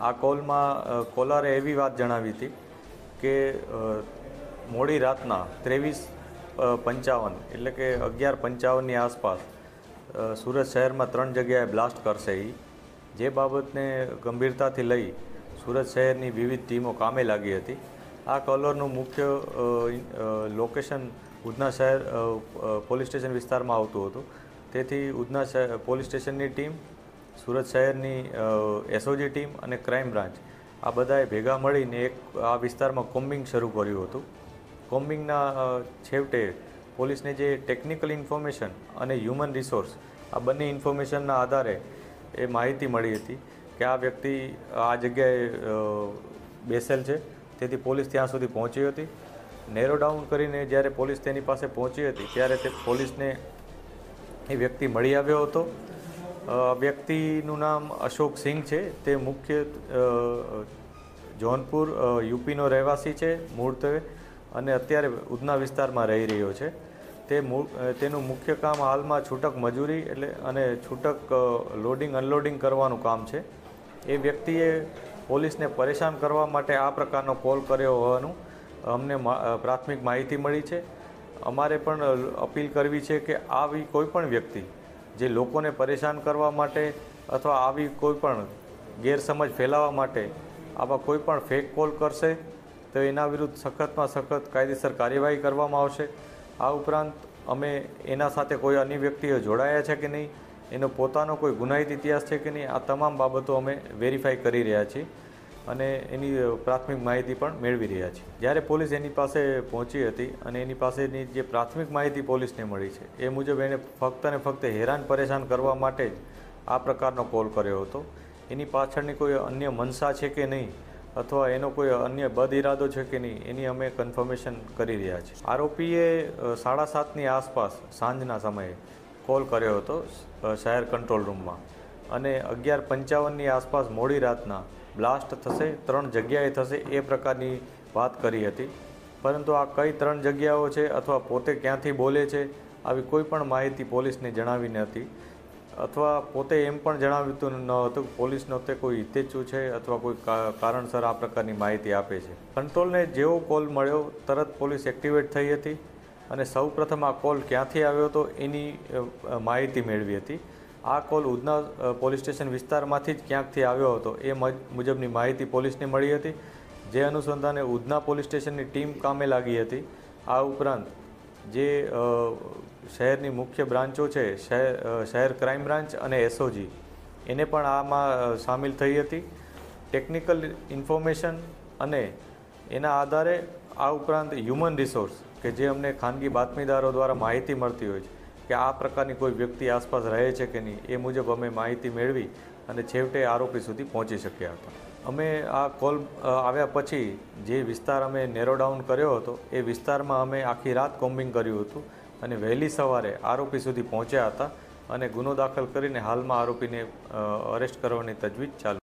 આ કોલમાં કોલરે એવી વાત જણાવી હતી કે મોડી રાતના ત્રેવીસ પંચાવન એટલે કે અગિયાર પંચાવનની આસપાસ સુરત શહેરમાં ત્રણ જગ્યાએ બ્લાસ્ટ કરશે એ જે બાબતને ગંભીરતાથી લઈ સુરત શહેરની વિવિધ ટીમો કામે લાગી હતી આ કોલરનું મુખ્ય લોકેશન ઉધના શહેર પોલીસ સ્ટેશન વિસ્તારમાં આવતું હતું તેથી ઉધના પોલીસ સ્ટેશનની ટીમ સુરત શહેરની એસઓજી ટીમ અને ક્રાઇમ બ્રાન્ચ આ બધાએ ભેગા મળીને એક આ વિસ્તારમાં કોમ્બિંગ શરૂ કર્યું હતું કોમ્બિંગના છેવટે પોલીસને જે ટેકનિકલ ઇન્ફોર્મેશન અને હ્યુમન રિસોર્સ આ બંને ઇન્ફોર્મેશનના આધારે એ માહિતી મળી હતી કે આ વ્યક્તિ આ જગ્યાએ બેસેલ છે તેથી પોલીસ ત્યાં સુધી પહોંચી હતી નેરો ડાઉન કરીને જ્યારે પોલીસ તેની પાસે પહોંચી હતી ત્યારે તે પોલીસને એ વ્યક્તિ મળી આવ્યો હતો વ્યક્તિનું નામ અશોક સિંઘ છે તે મુખ્ય જોનપુર યુપીનો રહેવાસી છે મૂળત્વે અને અત્યારે ઉધના વિસ્તારમાં રહી રહ્યો છે તે તેનું મુખ્ય કામ હાલમાં છૂટક મજૂરી એટલે અને છૂટક લોડિંગ અનલોડિંગ કરવાનું કામ છે એ વ્યક્તિએ પોલીસને પરેશાન કરવા માટે આ પ્રકારનો કોલ કર્યો હોવાનું અમને પ્રાથમિક માહિતી મળી છે અમારે પણ અપીલ કરવી છે કે આવી કોઈ પણ વ્યક્તિ જે લોકોને પરેશાન કરવા માટે અથવા આવી કોઈપણ ગેરસમજ ફેલાવવા માટે આવા કોઈપણ ફેક કોલ કરશે તો એના વિરુદ્ધ સખતમાં સખત કાયદેસર કાર્યવાહી કરવામાં આવશે આ ઉપરાંત અમે એના સાથે કોઈ અન્ય વ્યક્તિઓ જોડાયા છે કે નહીં એનો પોતાનો કોઈ ગુનાહિત ઇતિહાસ છે કે નહીં આ તમામ બાબતો અમે વેરીફાઈ કરી રહ્યા છીએ અને એની પ્રાથમિક માહિતી પણ મેળવી રહ્યા છે જ્યારે પોલીસ એની પાસે પહોંચી હતી અને એની પાસેની જે પ્રાથમિક માહિતી પોલીસને મળી છે એ મુજબ એણે ફક્ત ને ફક્ત હેરાન પરેશાન કરવા માટે જ આ પ્રકારનો કોલ કર્યો હતો એની પાછળની કોઈ અન્ય મનસા છે કે નહીં અથવા એનો કોઈ અન્ય બદ ઇરાદો છે કે નહીં એની અમે કન્ફર્મેશન કરી રહ્યા છીએ આરોપીએ સાડા સાતની આસપાસ સાંજના સમયે કોલ કર્યો હતો શહેર કંટ્રોલ રૂમમાં અને અગિયાર પંચાવનની આસપાસ મોડી રાતના બ્લાસ્ટ થશે ત્રણ જગ્યાએ થશે એ પ્રકારની વાત કરી હતી પરંતુ આ કઈ ત્રણ જગ્યાઓ છે અથવા પોતે ક્યાંથી બોલે છે આવી કોઈ પણ માહિતી પોલીસને જણાવી નથી અથવા પોતે એમ પણ જણાવ્યું ન હતું પોલીસનો તે કોઈ હિતેચ્છુ છે અથવા કોઈ કારણસર આ પ્રકારની માહિતી આપે છે કંટ્રોલને જેવો કોલ મળ્યો તરત પોલીસ એક્ટિવેટ થઈ હતી અને સૌપ્રથમ આ કોલ ક્યાંથી આવ્યો હતો એની માહિતી મેળવી હતી આ કોલ ઉધના પોલીસ સ્ટેશન વિસ્તારમાંથી જ ક્યાંકથી આવ્યો હતો એ મુજબની માહિતી પોલીસને મળી હતી જે અનુસંધાને ઉધના પોલીસ સ્ટેશનની ટીમ કામે લાગી હતી આ ઉપરાંત જે શહેરની મુખ્ય બ્રાન્ચો છે શહેર શહેર ક્રાઇમ બ્રાન્ચ અને એસઓજી એને પણ આમાં સામેલ થઈ હતી ટેકનિકલ ઇન્ફોર્મેશન અને એના આધારે આ ઉપરાંત હ્યુમન રિસોર્સ કે જે અમને ખાનગી બાતમીદારો દ્વારા માહિતી મળતી હોય છે કે આ પ્રકારની કોઈ વ્યક્તિ આસપાસ રહે છે કે નહીં એ મુજબ અમે માહિતી મેળવી અને છેવટે આરોપી સુધી પહોંચી શક્યા હતા અમે આ કોલ આવ્યા પછી જે વિસ્તાર અમે નેરો ડાઉન કર્યો હતો એ વિસ્તારમાં અમે આખી રાત કોમ્બિંગ કર્યું હતું અને વહેલી સવારે આરોપી સુધી પહોંચ્યા હતા અને ગુનો દાખલ કરીને હાલમાં આરોપીને અરેસ્ટ કરવાની તજવીજ ચાલુ